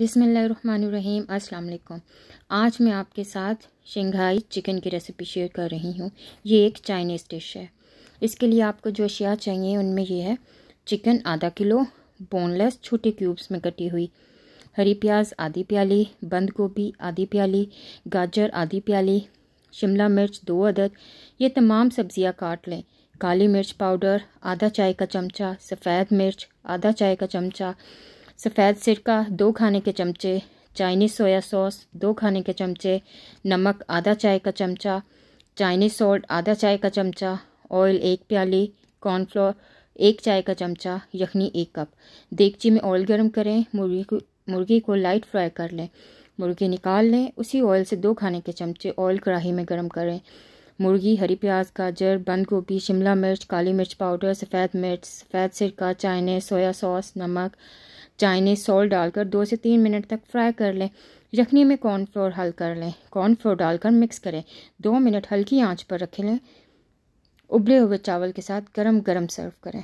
बिसमीम् अस्सलाम आज मैं आपके साथ शंघाई चिकन की रेसिपी शेयर कर रही हूँ ये एक चाइनीज़ डिश है इसके लिए आपको जो अशिया चाहिए उनमें ये है चिकन आधा किलो बोनलेस छोटे क्यूब्स में कटी हुई हरी प्याज आधी प्याली बंद गोभी आधी प्याली गाजर आधी प्याली शिमला मिर्च दो अदद ये तमाम सब्जियां काट लें काली मिर्च पाउडर आधा चाय का चमचा सफ़ेद मिर्च आधा चाय का चमचा सफ़ेद सिरका दो खाने के चमचे चाइनीज़ सोया सॉस दो खाने के चमचे नमक आधा चाय का चमचा चाइनीज़ सॉल्ट आधा चाय का चमचा ऑयल एक प्याली कॉर्नफ्लोर एक चाय का चमचा यखनी एक कप देगची में ऑयल गर्म करें मुर्गी को मुर्गी को लाइट फ्राई कर लें मुर्गी निकाल लें उसी ऑयल से दो खाने के चमचे ऑयल कढ़ाही में गर्म करें मुर्गी हरी प्याज गाजर बंद गोभी शिमला मिर्च काली मिर्च पाउडर सफ़ेद मिर्च सफ़ेद सिरका चाइनीज सोया सॉस नमक चाइनीज़ सॉल्ट डालकर दो से तीन मिनट तक फ्राई कर लें यखनी में कॉर्नफ्लोर हल कर लें कॉर्नफ्लोर डालकर मिक्स करें दो मिनट हल्की आंच पर रख लें उबले हुए चावल के साथ गरम गरम सर्व करें